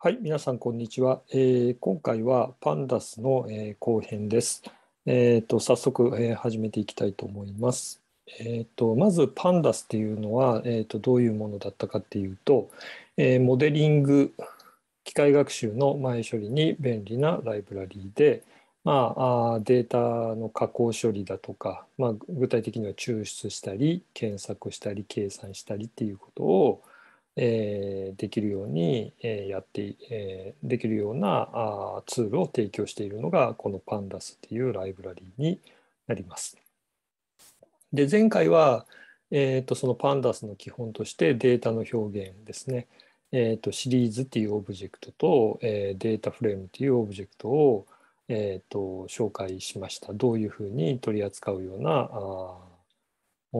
はい、皆さん、こんにちは。えー、今回はパンダスの、えー、後編です。えーと、早速、えー、始めていきたいと思います。えーと、まず、パンダスっていうのは、えーと、どういうものだったかっていうと、えー、モデリング機械学習の前処理に便利なライブラリーで、まあ、あデータの加工処理だとか、まあ、具体的には抽出したり検索したり計算したりっていうことを、えー、できるように、えー、やって、えー、できるようなあツールを提供しているのがこの Pandas っていうライブラリーになります。で前回は、えーと、その Pandas の基本としてデータの表現ですね、えーと、シリーズっていうオブジェクトと、えー、データフレームっていうオブジェクトを、えーと、と紹介しました。どういうふうに取り扱うようなあも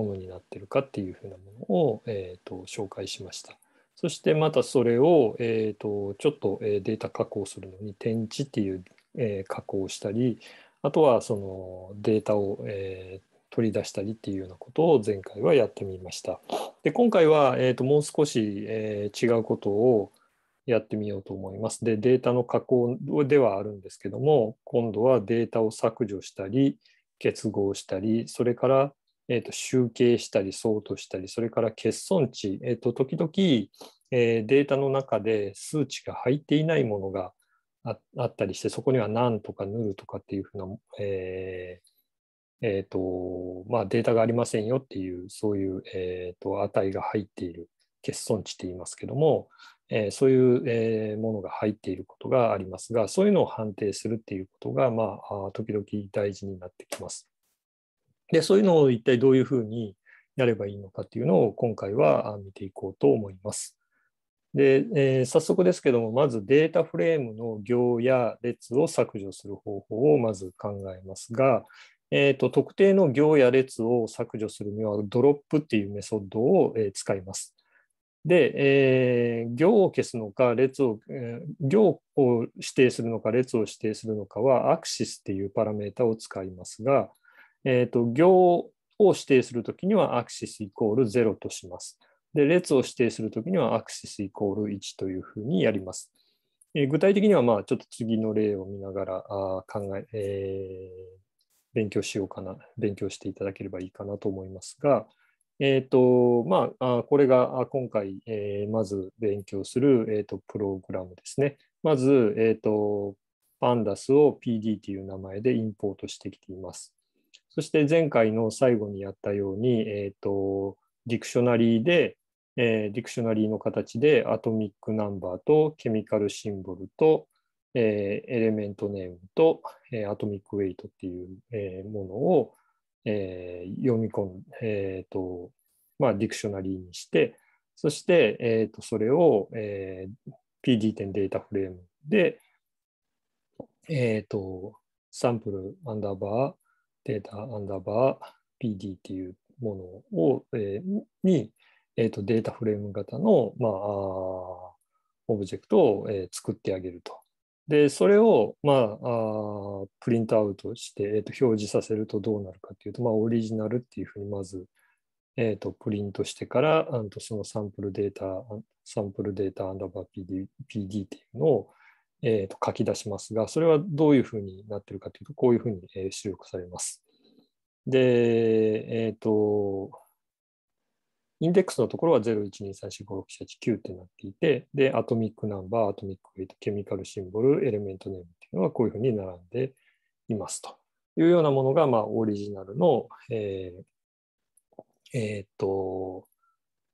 のになってるかっていうふうなものを、えー、と紹介しました。そしてまたそれを、えーと、ちょっとデータ加工するのに点値っていう、えー、加工をしたりあとはそのデータを、えー、取り出したりっていうようなことを前回はやってみました。で今回は、えーと、ともう少し、えー、違うことをやってみようと思います。でデータの加工ではあるんですけども今度はデータを削除したり結合したりそれからえー、と集計したり、ソートしたり、それから欠損値、えー、と時々、えー、データの中で数値が入っていないものがあったりして、そこにはなんとかぬるとかっていうふうな、えーえーとまあ、データがありませんよっていう、そういう、えー、と値が入っている欠損値って言いますけども、えー、そういう、えー、ものが入っていることがありますが、そういうのを判定するっていうことが、まあ、時々大事になってきます。で、そういうのを一体どういうふうにやればいいのかっていうのを今回は見ていこうと思います。で、えー、早速ですけども、まずデータフレームの行や列を削除する方法をまず考えますが、えーと、特定の行や列を削除するには、ドロップっていうメソッドを、え使います。で、えー、行を消すのか、列を、えー、行を指定するのか、列を指定するのかは、アクシスっていうパラメータを使いますが、えっ、ー、と、行を指定するときにはアクシスイコール0とします。で、列を指定するときにはアクシスイコール1というふうにやります。えー、具体的には、まあ、ちょっと次の例を見ながらあ考え、えー、勉強しようかな、勉強していただければいいかなと思いますが、えっ、ー、と、まあ、これが今回、えー、まず勉強する、えーと、プログラムですね。まず、えっ、ー、と、pandas を PD という名前でインポートしてきています。そして前回の最後にやったように、えーと、ディクショナリーで、えー、ディクショナリーの形でアトミックナンバーとケミカルシンボルと、えー、エレメントネームと、えー、アトミックウェイトっていう、えものを、え読み込む、えーとまあ、ディクショナリーにして、そして、えー、とそれを、え PD 点データフレームで、えーと、とサンプルアンダーバーデータアンダーバー PD っていうものを、えー、に、えーと、データフレーム型の、まあ、オブジェクトを、えー、作ってあげると。で、それを、まあ、あプリントアウトして、えーと、表示させるとどうなるかっていうと、まあ、オリジナルっていうふうにまず、えーと、プリントしてからあの、そのサンプルデータ、サンプルデータアンダーバー PD, PD っていうのを、えー、と書き出しますが、それはどういうふうになってるかというと、こういうふうに、えー、出力されます。で、えっ、ー、と、インデックスのところは0、1、2、3、4、5、6、7、8、9ってなっていて、で、アトミックナンバー、アトミックウェイト、ケミカルシンボル、エレメントネームっていうのはこういうふうに並んでいますというようなものが、まあ、オリジナルの、えー、えっ、ー、と、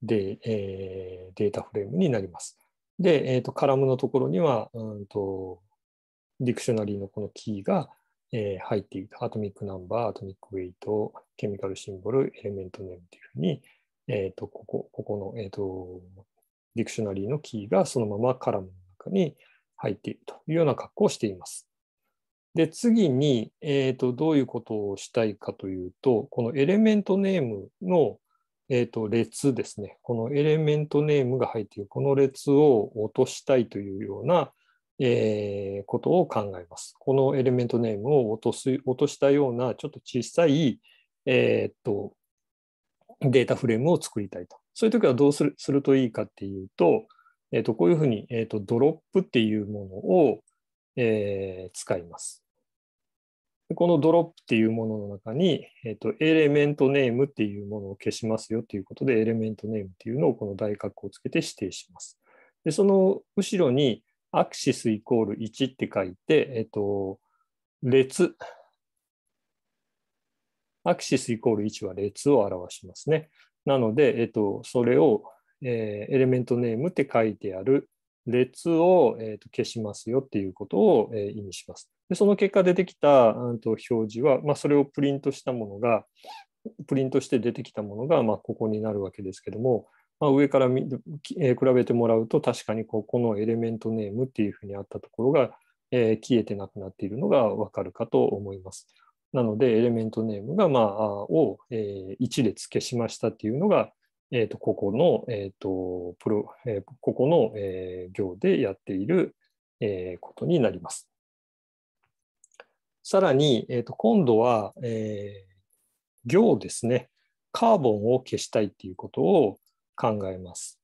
で、えー、データフレームになります。で、えーと、カラムのところには、うんと、ディクショナリーのこのキーが、えー、入っている。アトミックナンバー、アトミックウェイト、ケミカルシンボル、エレメントネームというふうに、えーと、ここここの、えーと、とディクショナリーのキーがそのままカラムの中に入っているというような格好をしています。で、次に、えー、とどういうことをしたいかというと、このエレメントネームのえーと、列ですね、このエレメントネームが入っている、この列を落としたいというような、えー、ことを考えます。このエレメントネームを落とす落としたような、ちょっと小さい、えーと、データフレームを作りたいと。そういう時はどうするするといいかっていうと、えーと、とこういうふうに、えー、とドロップっていうものを、えー、使います。このドロップっていうものの中に、えっと、エレメントネームっていうものを消しますよということで、エレメントネームっていうのをこの大括弧をつけて指定します。で、その後ろに、アクシスイコール1って書いて、えっと、列。アクシスイコール1は列を表しますね。なので、えっと、それを、えー、エレメントネームって書いてある列を、えー、と消しますよっていうことを、えー、意味します。でその結果出てきた、うん、と表示は、まあ、それをプリントしたものが、プリントして出てきたものが、まあ、ここになるわけですけども、まあ、上から見、えー、比べてもらうと、確かにここのエレメントネームっていうふうにあったところが、えー、消えてなくなっているのがわかるかと思います。なので、エレメントネームが、まあ、を、えー、1列消しましたっていうのが、えー、とここの、えーとプロえー、ここの、えー、行でやっている、えー、ことになります。さらに、えー、と今度は、えー、行ですね、カーボンを消したいっていうことを考えます。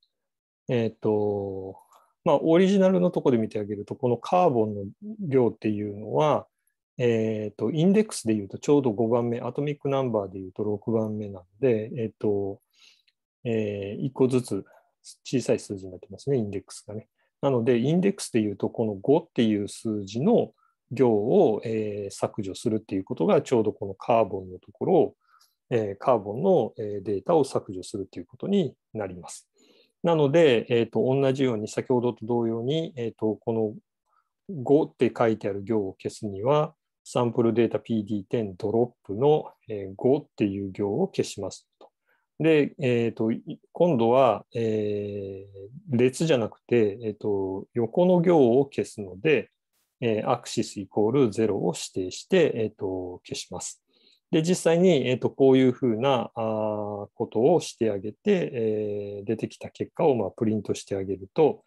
えっ、ー、と、まあ、オリジナルのとこで見てあげると、このカーボンの量っていうのは、えっ、ー、と、インデックスでいうとちょうど5番目、アトミックナンバーでいうと6番目なので、えっ、ー、と、え1個ずつ小さい数字になってますね、インデックスがね。なので、インデックスでいうと、この5っていう数字の行を、えー、削除するっていうことがちょうどこのカーボンのところを、えー、カーボンのデータを削除するということになります。なので、えーと、同じように先ほどと同様に、えーと、この5って書いてある行を消すにはサンプルデータ PD10 ドロップの5っていう行を消しますと。で、えーと、と今度は、えー、列じゃなくて、えー、と横の行を消すので、えー、アクシスイコール0を指定して、えーと、消します。で、実際に、えーと、こういうふうなあことをしてあげて、えー、出てきた結果を、まあ、プリントしてあげると、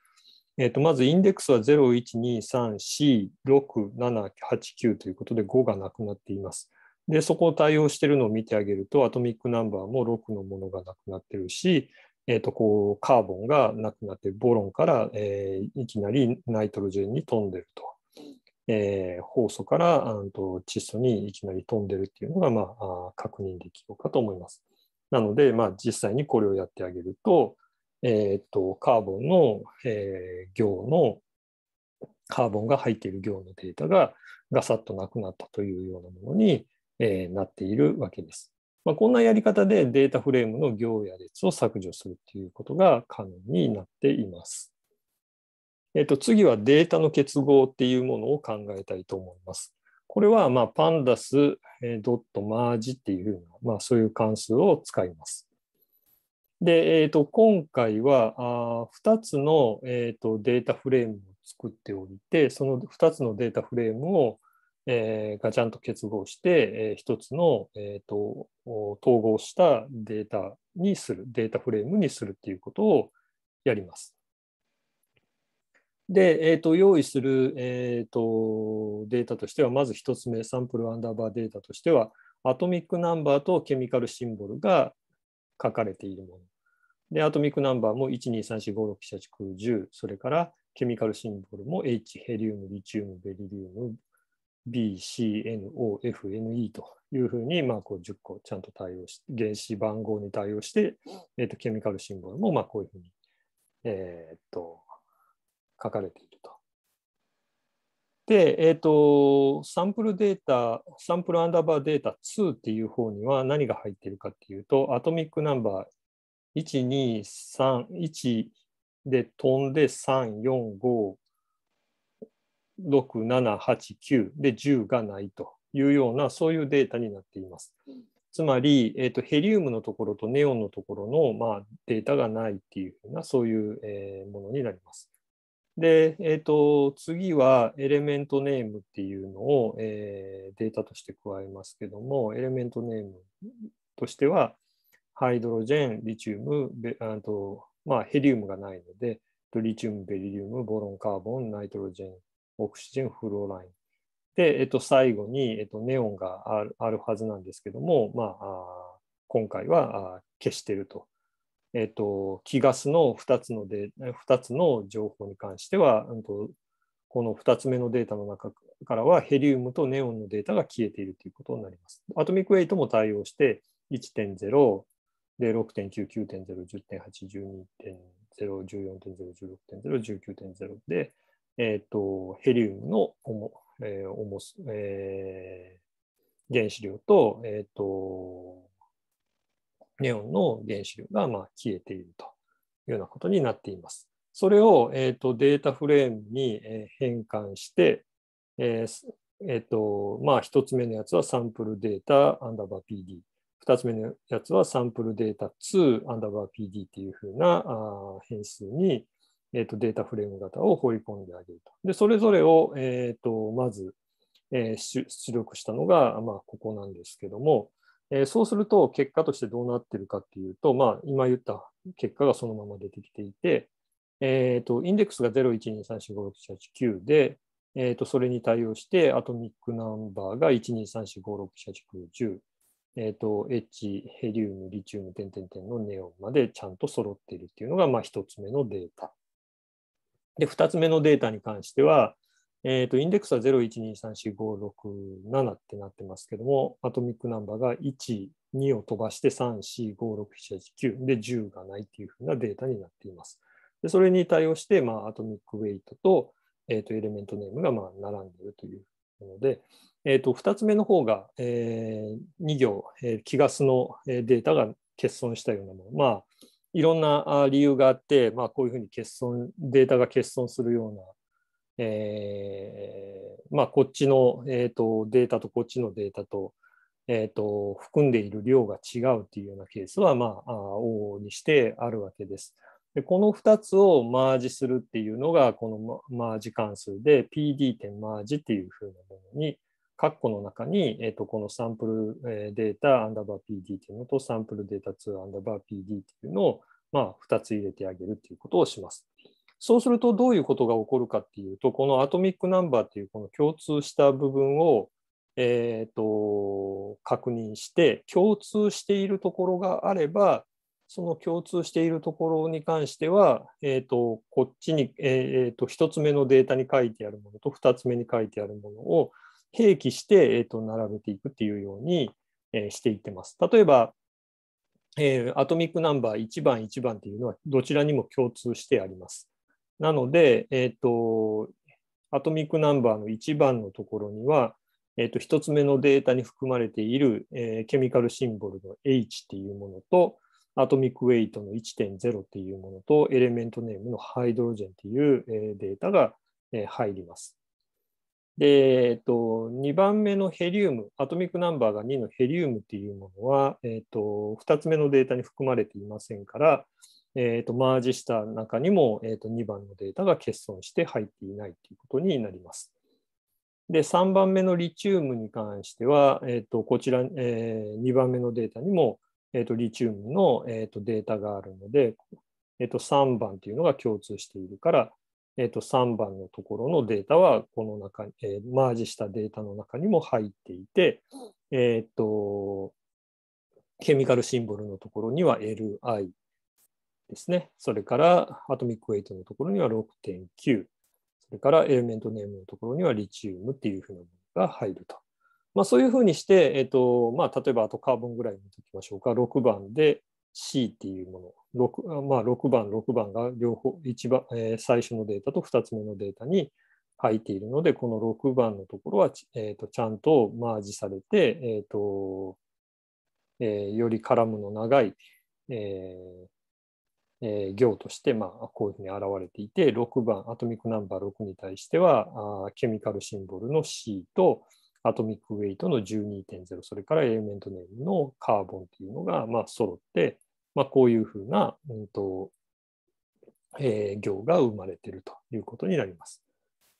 えーと、まずインデックスは012346789ということで5がなくなっています。で、そこを対応しているのを見てあげると、アトミックナンバーも6のものがなくなってるし、えー、とこうカーボンがなくなって、ボロンから、えー、いきなりナイトロジェンに飛んでると。えー、酵素からあと窒素にいきなり飛んでるっていうのが、まあ、確認できようかと思います。なので、まあ、実際にこれをやってあげると、えー、っとカーボンの、えー、行のカーボンが入っている行のデータがガサッとなくなったというようなものに、えー、なっているわけです。まあ、こんなやり方でデータフレームの行や列を削除するということが可能になっています。えっと、次はデータの結合っていうものを考えたいと思います。これは、まあ、パンダス、えー、ドットマージっていうような、まあ、そういう関数を使います。で、えーと、今回はあ2つの、えーと、データフレームを作っておいて、その2つのデータフレームを、えー、ガチャンと結合して、えー、1つの、えーと統合したデータにする、データフレームにするっていうことをやります。で、えー、と用意する、えー、とデータとしては、まず1つ目、サンプルアンダーバーデータとしては、アトミックナンバーとケミカルシンボルが書かれているもの。で、アトミックナンバーも1 2 3 4 5 6 7 9 1 0それからケミカルシンボルも H、ヘリウム、リチウム、ベリリウム、B、C、N、O、F、N、E というふうに、まあ、こう10個ちゃんと対応して、原子番号に対応して、えー、とケミカルシンボルもまあこういうふうに、えっ、と、書かれていると。で、えーと、サンプルデータ、サンプルアンダーバーデータ2っていう方には何が入っているかっていうと、アトミックナンバー1、2、3、1で飛んで3、4、5、6、7、8、9で10がないというような、そういうデータになっています。つまり、えーと、ヘリウムのところとネオンのところの、まあ、データがないっていうような、そういう、えー、ものになります。で、えーと、次はエレメントネームっていうのを、えー、データとして加えますけども、エレメントネームとしては、ハイドロジェン、リチウム、ベあとまあ、ヘリウムがないので、リチウム、ベリリウム、ボロン、カーボン、ナイトロジェン、オクシジェン、フローライン。で、えっと、最後に、えっと、ネオンがあるはずなんですけども、まあ、今回は消してるとえっと、気ガスの2つので2つの情報に関しては、うんと、この2つ目のデータの中からはヘリウムとネオンのデータが消えているということになります。アトミックウェイトも対応して1.0で6.9、9.0、10.8、12.0、14.0、16.0、19.0で、えっ、とヘリウムの重,、えー重すえー、原子量と,、えーとネオンの原子量がま消えているというようなことになっています。それを、えーと、データフレームに変換して、えーえーとまあ、1つ目のやつはサンプルデータアンダーバー PD、2つ目のやつはサンプルデータ2アンダーバー PD っていうふうなあ変数に、えーと、データフレーム型を放り込んであげると。で、それぞれを、えーと、とまず、えー、出力したのが、まあ、ここなんですけども、えそうすると、結果としてどうなってるかっていうと、まあ、今言った結果がそのまま出てきていて、えーと、インデックスが0、1、2、3、4、5、6、7、8、9で、えーと、それに対応して、アトミックナンバーが1、2、3、4、5、6、7、9、10、えっ、と、エッヘリウム、リチウム、点々点のネオンまでちゃんと揃っているっていうのが、まあ、1つ目のデータ。で、2つ目のデータに関しては、えっ、ー、と、インデックスは0123456ってなってますけども、アトミックナンバーが1、2を飛ばして3456789で10がないっていうふうなデータになっています。でそれに対応して、まあ、アトミックウェイトと,、えー、とエレメントネームがまあ並んでいるというので、えー、と2つ目の方が、えー、2行、えー、気ガスのデータが欠損したようなもの、まあ、いろんな理由があって、まあ、こういうふうに欠損データが欠損するようなえー、まあ、こっちの、えーと、データとこっちのデータと,、えーと、含んでいる量が違うというようなケースは、まあ、往々にしてあるわけです。でこの2つをマージするっていうのが、このマージ関数で PD 点マージっていうふうなものに、括弧の中に、えーとこのサンプルデータアンダーバー PD っていうのとサンプルデータ2アンダーバー PD っていうのを、まあ、2つ入れてあげるっていうことをします。そうするとどういうことが起こるかっていうと、このアトミックナンバーっていうこの共通した部分を、えーと、確認して、共通しているところがあれば、その共通しているところに関しては、えーと、こっちに、えーと1つ目のデータに書いてあるものと2つ目に書いてあるものを併記して、えー、と並べていくっていうように、えー、していってます。例えば、えー、アトミックナンバー1番1番っていうのはどちらにも共通してあります。なので、えっ、ー、と、アトミックナンバーの1番のところには、えっ、ー、と、1つ目のデータに含まれている、えー、ケミカルシンボルの H っていうものと、アトミックウェイトの1.0っていうものと、エレメントネームのハイドロジェンっていう、えデータが、え入ります。で、えっと、2番目のヘリウム、アトミックナンバーが2のヘリウムっていうものは、えっと、2つ目のデータに含まれていませんから、えーと、マージした中にも、えー、と2番のデータが欠損して入っていないということになります。で、3番目のリチウムに関しては、えー、とこちら、えー、2番目のデータにも、えー、とリチウムの、えー、とデータがあるので、えー、と3番というのが共通しているから、えー、と3番のところのデータはこの中に、えー、マージしたデータの中にも入っていて、えー、とケミカルシンボルのところには LI ですね。それからアトミックウェイトのところには6.9。それからエレメントネームのところにはリチウムっていうふうなものが入ると。まあ、そういうふうにして、えっとまあ、例えばあとカーボンぐらい見ておきましょうか。6番で C っていうもの。6, まあ、6番、6番が両方一番、えー、最初のデータと2つ目のデータに入っているので、この6番のところは、えー、とちゃんとマージされて、えーとえー、より絡むの長い、えー、えー、行として、まあ、こういうふうに現れていて、6番、アトミックナンバー6に対しては、あケミカルシンボルの C と、アトミックウェイトの12.0、それからエレメントネームのカーボンっていうのが、まあ、揃って、まあ、こういうふうな、うんとえー、行が生まれているということになります。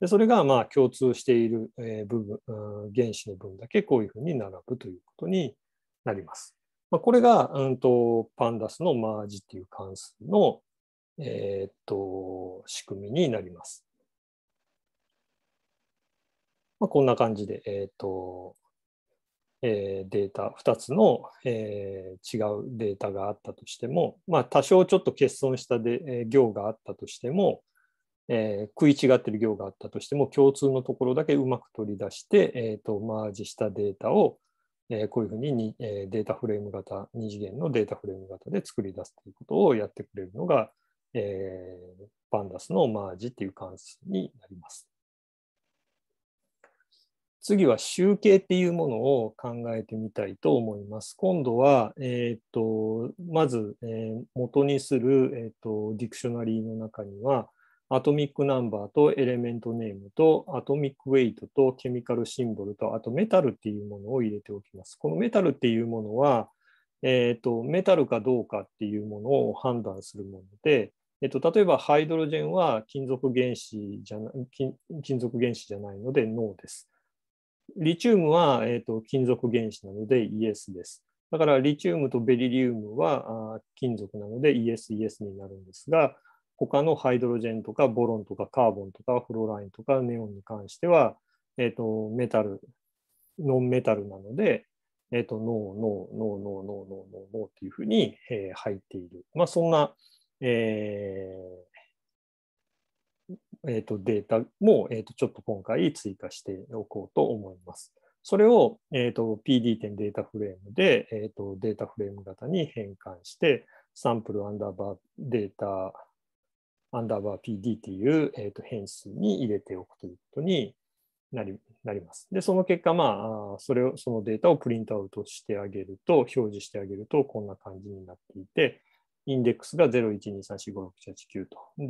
でそれがまあ共通している部分、原子の分だけこういうふうに並ぶということになります。まあ、これが、うんと、パンダスのマージっていう関数の、えー、っと、仕組みになります。まあ、こんな感じで、えー、っと、えー、データ、2つの、えー、違うデータがあったとしても、まあ、多少ちょっと欠損したで、え行があったとしても、えー、食い違ってる行があったとしても、共通のところだけうまく取り出して、えーとマージしたデータをえこういうふうにに、えデータフレーム型、二次元のデータフレーム型で作り出すということをやってくれるのが、えー、パンダスのマージっていう関数になります。次は集計っていうものを考えてみたいと思います。今度は、えーと、とまず、えー、元にする、えーとディクショナリーの中には、アトミックナンバーとエレメントネームとアトミックウェイトとケミカルシンボルとあとメタルっていうものを入れておきます。このメタルっていうものは、えーと、メタルかどうかっていうものを判断するもので、えーと、例えばハイドロジェンは金属原子じゃな金金属原子じゃないのでノーです。リチウムは、えーと、と金属原子なのでイエスです。だからリチウムとベリリウムは金属なのでイエスイエスになるんですが、他のハイドロジェンとかボロンとかカーボンとかフローラインとかネオンに関しては、えーと、メタル、ノンメタルなので、えーと、ノー、ノー、ノー、ノー、ノー、ノー、ノー、ノーっていうふうに、えー、入っている。まあ、そんな、えーえーと、とデータも、えー、とちょっと今回追加しておこうと思います。それを、えー、と PD 点データフレームで、えー、とデータフレーム型に変換して、サンプルアンダーバーデータアンダーバー PD っていう、えー、と変数に入れておくということになりなります。で、その結果、まあ、それを、そのデータをプリントアウトしてあげると、表示してあげると、こんな感じになっていて、インデックスが0、1、2、3、4、5、6、7、9と。で、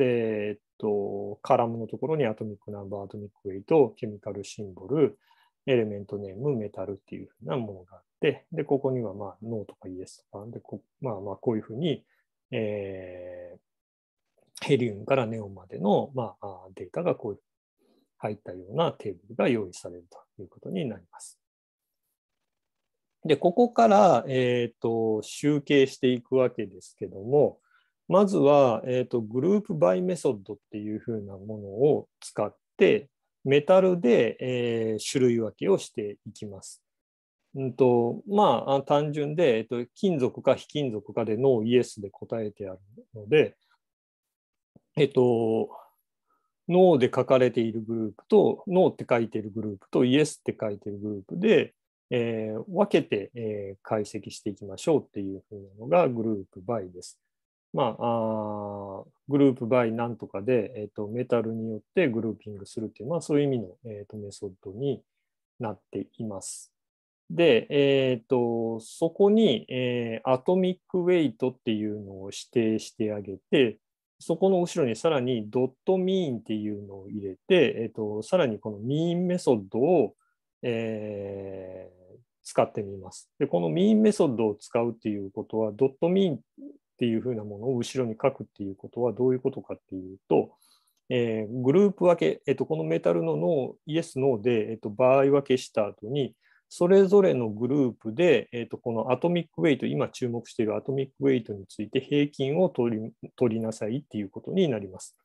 えっと、カラムのところにアトミックナンバー、アトミックウェイト、ケミカルシンボル、エレメントネーム、メタルっていうふうなものがあって、で、ここにはまあ、ノーとかイエスとか、で、こまあまあ、こういうふうに、えー、ヘリウムからネオンまでの、まあ、データがこういう入ったようなテーブルが用意されるということになります。で、ここから、えーと、集計していくわけですけども、まずは、えーと、とグループバイメソッドっていうふうなものを使って、メタルで、えー、種類分けをしていきます。うんとまあ、単純で、えっと、金属か非金属かでノーイエスで答えてあるので、えっと、脳で書かれているグループと、脳って書いているグループと、イエスって書いているグループで、えー、分けて、えー、解析していきましょうっていうふうなのがグループバイです。まあ、あグループバイなんとかで、えーと、メタルによってグルーピングするっていう、まあ、そういう意味の、えーと、メソッドになっています。で、えーと、とそこに、えー、アトミックウェイトっていうのを指定してあげて、そこの後ろにさらにドットミーンっていうのを入れて、えっと、さらにこのミーンメソッドを、えー、使ってみます。で、このミーンメソッドを使うっていうことは、ドットミーンっていうふうなものを後ろに書くっていうことはどういうことかっていうと、えー、グループ分け、えっと、このメタルのー、イエス、ノーで、えっと、場合分けした後に、それぞれのグループで、えー、とこのアトミックウェイト、今注目しているアトミックウェイトについて平均を取り取りなさいっていうことになります。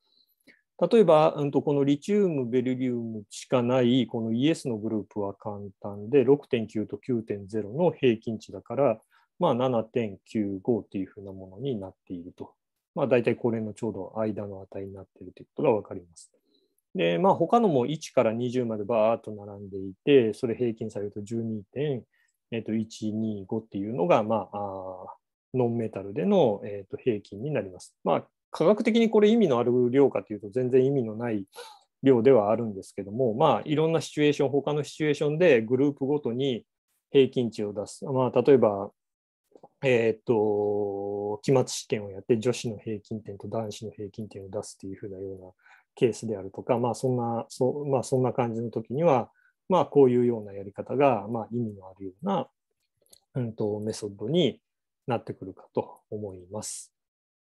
例えば、うん、とこのリチウム、ベルリウムしかないこのイエスのグループは簡単で6.9と9.0の平均値だから、まあ、7.95っていうふうなものになっていると。まあ、大体これのちょうど間の値になっているということが分かります。で、まあ、他のも1から20までバーっと並んでいて、それ平均されると12.125、えっていうのが、まあ、ノンメタルでの、えと平均になります。まあ、科学的にこれ意味のある量かというと全然意味のない量ではあるんですけども、まあ、いろんなシチュエーション、他のシチュエーションでグループごとに平均値を出す。まあ、例えば、えっ、と、期末試験をやって女子の平均点と男子の平均点を出すっていうふうなようなケースであるとか、まあそんなそ,、まあ、そんな感じの時には、まあ、こういうようなやり方が、まあ、意味のあるような、うんと、メソッドになってくるかと思います。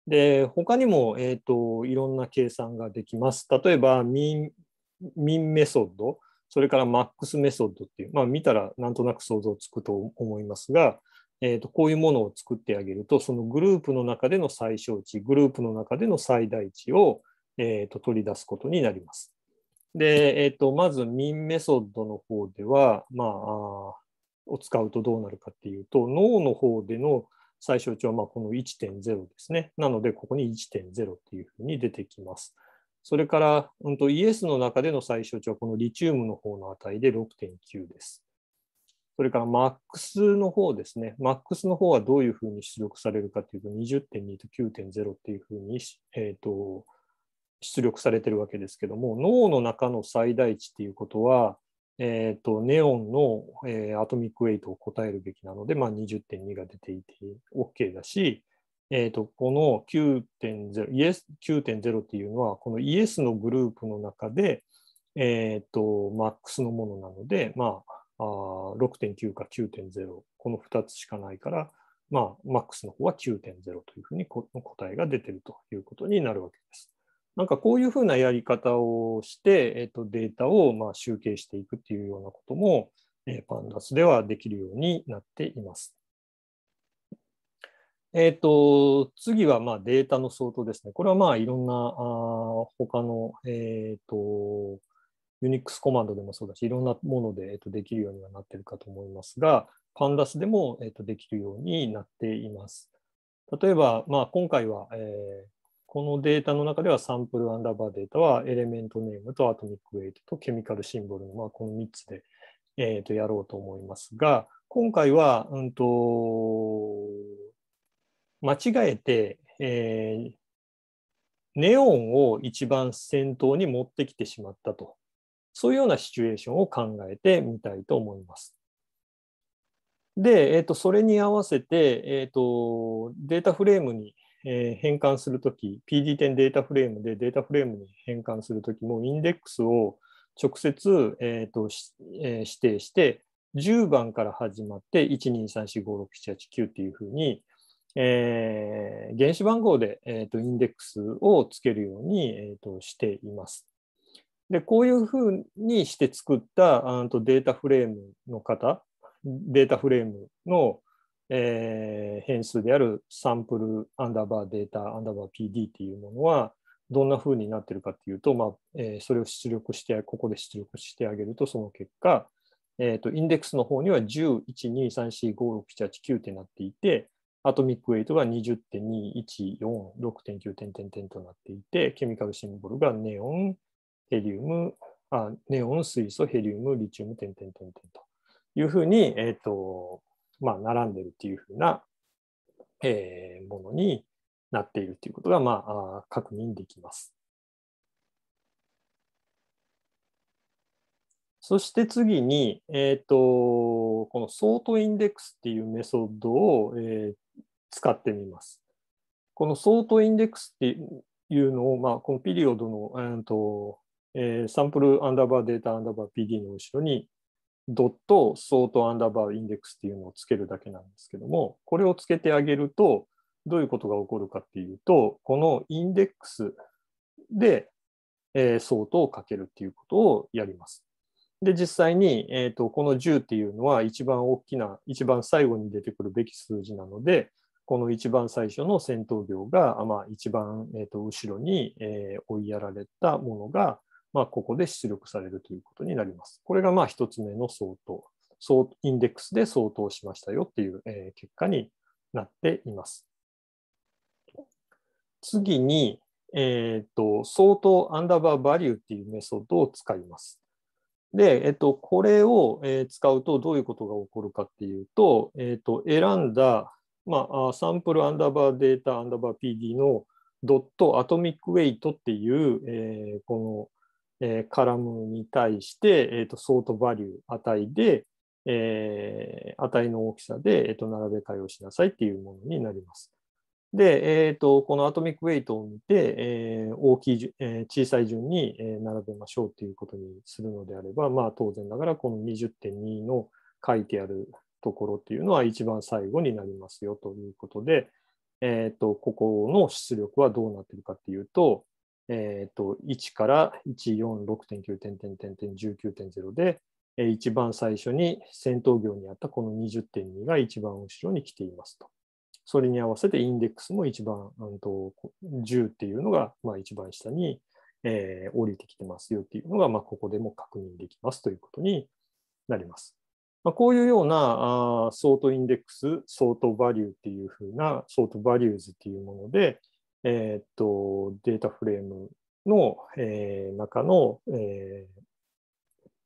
で他にも、えーと、いろんな計算ができます。例えばミンメソッド、それからマックスメソッドっていう、まあ、見たらなんとなく想像つくと思いますが、えーとこういうものを作ってあげるとそのグループの中での最小値グループの中での最大値をえーと、取り出すことになります。で、えーと、まず MIN メソッドの方では、まあ、を使うとどうなるかっていうと、脳の方での最小値はまこの1.0ですね。なので、ここに1.0っていうふうに出てきます。それから、うんと、イエスの中での最小値はこのリチウムの方の値で6.9です。それから MAX の方ですね。MAX の方はどういうふうに出力されるかというと、20.2と9.0っていうふうに、えーと出力されてるわけですけども脳の中の最大値っていうことは、えーと、ネオンの、えー、アトミックウェイトを答えるべきなので、まあ、20.2が出ていて OK だし、えーと、この9.0イエス9.0っていうのはこのイエスのグループの中で、えーと、マックスのものなので、まあ、6.9か9.0この2つしかないから、まあ、マックスの方は9.0というふうに答えが出てるということになるわけです。なんかこういうふうなやり方をして、えっとデータをま集計していくっていうようなことも、えパンダスではできるようになっています。えーと、次はまデータの相当ですね。これはまあいろんなあ他の、えーと、と Unix コマンドでもそうだし、いろんなもので、えーと、できるようにはなってるかと思いますが、パンダスでも、えー、とできるようになっています。例えば、まあ、今回は、えーこのデータの中ではサンプルアンダーバーデータはエレメントネームとアトミックウェイトとケミカルシンボルの、まあ、この3つで、えー、とやろうと思いますが、今回は、うんと、間違えて、えー、ネオンを一番先頭に持ってきてしまったと、そういうようなシチュエーションを考えてみたいと思います。で、えーと、それに合わせて、えーと、データフレームにえー、変換するとき、PD10 データフレームでデータフレームに変換するときも、インデックスを直接、えーとえー、指定して、10番から始まって、123456789っていうふうに、えー、原子番号で、えーと、インデックスをつけるように、えーと、しています。でこういうふうにして作ったあとデータフレームの方、データフレームの、えー、変数であるサンプルアンダーバーデータアンダーバー PD っていうものはどんな風になってるかっていうと、まあえー、それを出力して、ここで出力してあげると、その結果、えーと、インデックスの方には10、1、2、3、4、5、6、7、8、9ってなっていて、アトミックウェイトが20.214、6.9点点点となっていて、ケミカルシンボルがネオン、ヘリウム、あネオン、水素、ヘリウム、リチウム、点点点点というふうに、えーとまあ、並んでるっていうふうな、えー、ものになっているということが、まあ、確認できます。そして次に、えーと、このソートインデックスっていうメソッドを、えー、使ってみます。このソートインデックスっていうのを、まあ、このピリオドの、えーとえー、サンプルアンダーバーデータアンダーバー PD の後ろに、ドット、ソートアンダーバーインデックスっていうのをつけるだけなんですけども、これをつけてあげると、どういうことが起こるかっていうと、このインデックスで、えー、ソートをかけるっていうことをやります。で、実際に、えーと、この10っていうのは一番大きな、一番最後に出てくるべき数字なので、この一番最初の戦闘量が、まあ、一番、えーと後ろに、えー、追いやられたものが、まあ、ここで出力されるということになります。これがまあ1つ目の相当。インデックスで相当しましたよっていう結果になっています。次に、えっ、ー、と、相当アンダーバーバリューっていうメソッドを使います。で、えっ、と、これを使うとどういうことが起こるかっていうと、えっ、と、選んだ、まあ、サンプルアンダーバーデータアンダーバー PD のドットアトミックウェイトっていう、えこのえー、カラムに対して、えーと、ソートバリュー値で、えー、値の大きさで、えーと、並べ替えをしなさいっていうものになります。で、えーと、このアトミックウェイトを見て、えー、大きい、えー、小さい順に、え並べましょうということにするのであれば、まあ、当然ながらこの20.2の書いてあるところっていうのは一番最後になりますよということで、えーと、ここの出力はどうなってるかっていうと、えっ、ー、と、1から146.9点点点点19.0で、一番最初に戦闘行にあったこの20.2が一番後ろに来ていますと。それに合わせてインデックスも一番、うん、と10っていうのが、まあ、一番下に、えー、降りてきてますよっていうのが、まあ、ここでも確認できますということになります。まあ、こういうようなあソートインデックス、ソートバリューっていうふうな、ソートバリューズっていうもので、えっと、データフレームの、えー、中の、え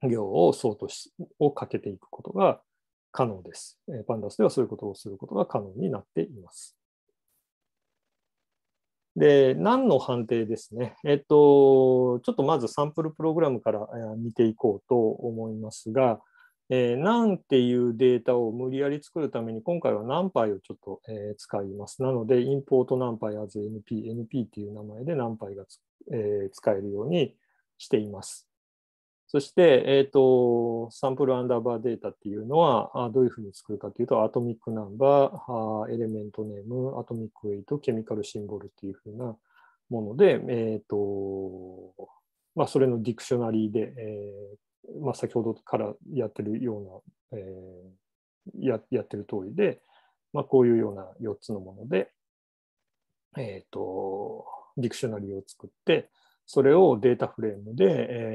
ー、行を相当しをかけていくことが可能です。パンダスではそういうことをすることが可能になっています。で、何の判定ですね。えっと、ちょっとまずサンプルプログラムから見ていこうと思いますが、えー、なんていうデータを無理やり作るために、今回は NumPy をちょっと、えー、使います。なので、import NumPy as NP、NP っていう名前で NumPy がえー、使えるようにしています。そして、えっ、ー、と、サンプルアンダーバーデータっていうのは、どういうふうに作るかというと、アトミックナンバー、エレメントネーム、アトミックウェイト、ケミカルシンボルっていうふうなもので、えっ、ー、と、まあ、それのディクショナリーで、えー、まあ、先ほどからやってるような、えー、ややってる通りで、まあ、こういうような4つのもので、えっ、ー、と、ディクショナリーを作って、それをデータフレームで、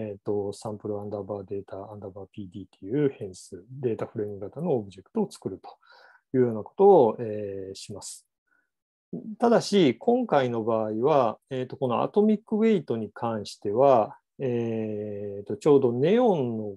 えっ、ー、と、サンプルアンダーバーデータアンダーバー PD という変数、データフレーム型のオブジェクトを作るというようなことを、えー、します。ただし、今回の場合は、えっ、ー、と、このアトミックウェイトに関しては、えーと、ちょうどネオンの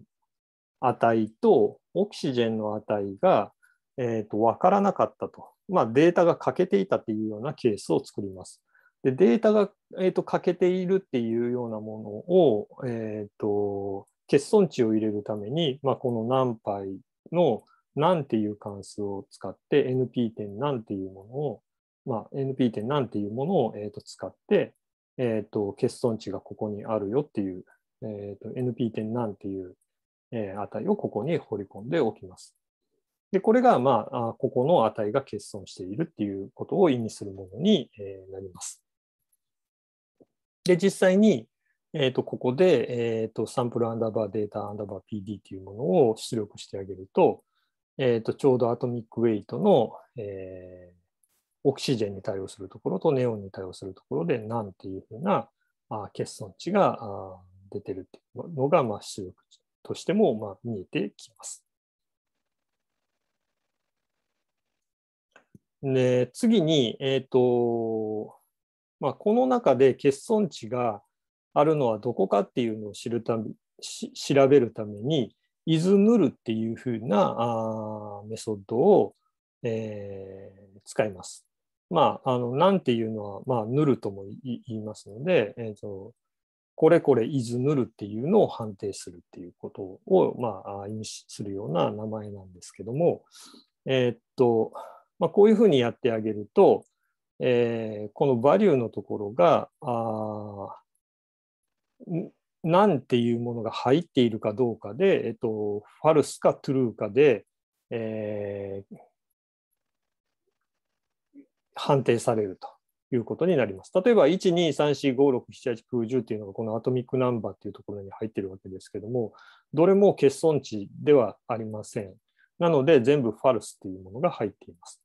値とオキシジェンの値が、えーと、分からなかったと、まあ、データが欠けていたというようなケースを作ります。でデータが、えーと、欠けているっていうようなものを、えー、と欠損値を入れるために、まあ、この何杯の何ていう関数を使って NP 点何ていうものを、まあ、NP 点何ていうものを、えー、と使って、えっ、ー、と、欠損値がここにあるよっていう、えっ、ー、と、NP 点なんていう、えー、値をここに放り込んでおきます。で、これが、まあ、ここの値が欠損しているっていうことを意味するものに、えー、なります。で、実際に、えっ、ー、と、ここで、えっ、ー、と、サンプルアンダーバーデータアンダーバー PD っていうものを出力してあげると、えっ、と、ちょうどアトミックウェイトの、えーオキシジェンに対応するところとネオンに対応するところでなんていうふうな欠損値が出てるっていうのが、まあ、出力値としてもまあ見えてきます。で次に、えっ、ー、とまあ、この中で欠損値があるのはどこかっていうのを知るため調べるためにイズヌルっていうふうなあメソッドを、えー、使います。まあ、あの、なんていうのは、まあ、ぬるとも言いますので、えっ、ー、と、これこれいずぬるっていうのを判定するっていうことを、まあ、意味するような名前なんですけども、えっ、と、まあ、こういうふうにやってあげると、えー、このバリューのところが、あ何ていうものが入っているかどうかで、えっと、ファルスかトゥルーかで、えー、判定されるということになります。例えば、1、2、3、4、5、6、7、8、9、10というのがこのアトミックナンバーっていうところに入ってるわけですけども、どれも欠損値ではありません。なので、全部ファルスというものが入っています。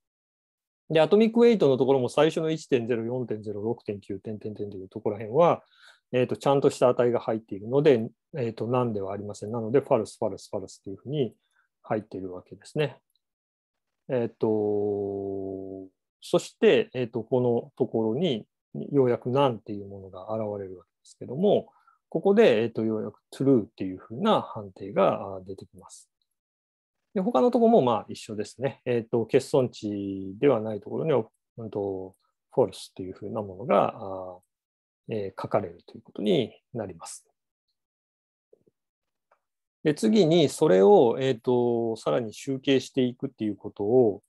で、アトミックウェイトのところも最初の1.0、4.0、6.9、点点点というところら辺は、えっ、ー、と、ちゃんとした値が入っているので、えっ、ー、と、何ではありません。なので、ファルス、ファルス、ファルスというふうに入っているわけですね。えっ、ー、と、そして、えーと、このところにようやく何っていうものが現れるわけですけども、ここで、えーと、ようやく true っていうふうな判定が出てきます。で他のところもまあ一緒ですね。えーと、欠損値ではないところには、うん、と false っていうふうなものがあ、えー、書かれるということになります。で次にそれを、えーとさらに集計していくっていうことを、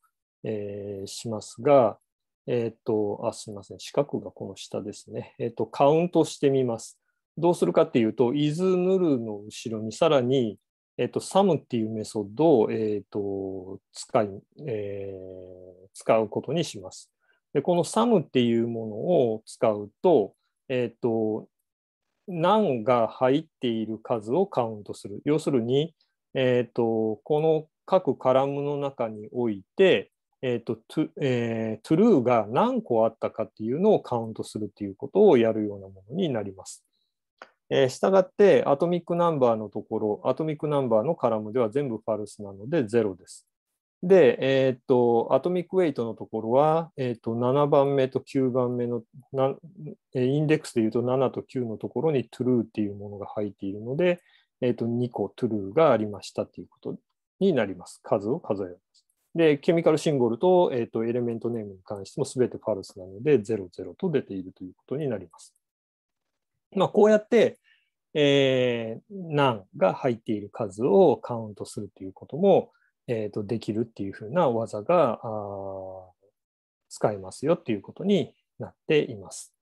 えー、しますが、えっ、ー、と、あ、すみません、四角がこの下ですね。えっ、ー、と、カウントしてみます。どうするかっていうと、イズヌルの後ろにさらに、えっ、ー、と、サムっていうメソッドを、えっ、と、使い、え使うことにします。で、このサムっていうものを使うと、えっ、と、何が入っている数をカウントする。要するに、えっ、と、この各カラムの中において、えーとトゥえー、トゥルーが何個あったかっていうのをカウントするっていうことをやるようなものになります。えー、したがって、アトミックナンバーのところ、アトミックナンバーのカラムでは全部ファルスなので0です。で、えー、っと、アトミックウェイトのところは、えー、っと、7番目と9番目の、なインデックスでいうと7と9のところにトゥルーっていうものが入っているので、えー、っと、2個トゥルーがありましたということになります。数を数える。で、ケミカルシンボルと,、えーと、エレメントネームに関しても全てファルスなので、00と出ているということになります。まあ、こうやって、えー、何が入っている数をカウントするということも、えーと、できるっていうふうな技が使えますよっていうことになっています。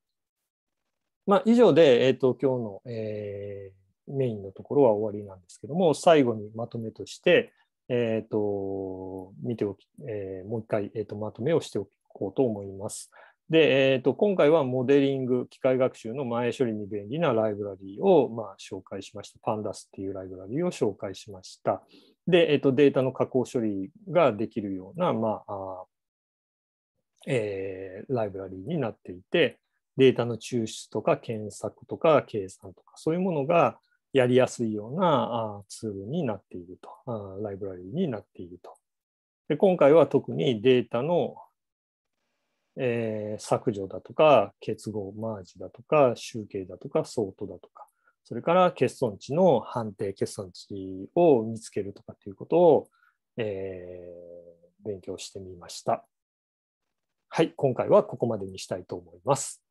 まあ、以上で、えーと、と今日の、えー、メインのところは終わりなんですけども、最後にまとめとして、えっ、ー、と、見ておき、えー、もう一回、えっ、ー、と、まとめをしておこうと思います。で、えっ、と、今回はモデリング、機械学習の前処理に便利なライブラリーを、まあ、紹介しました。パンダスっていうライブラリーを紹介しました。で、えっ、と、データの加工処理ができるような、まあ、えー、ライブラリーになっていて、データの抽出とか検索とか計算とか、そういうものが、やりやすいようなツールになっていると、ライブラリになっていると。で今回は特にデータの、えー、削除だとか、結合、マージだとか、集計だとか、ソートだとか、それから欠損値の判定、欠損値を見つけるとかということを、えー、勉強してみました。はい、今回はここまでにしたいと思います。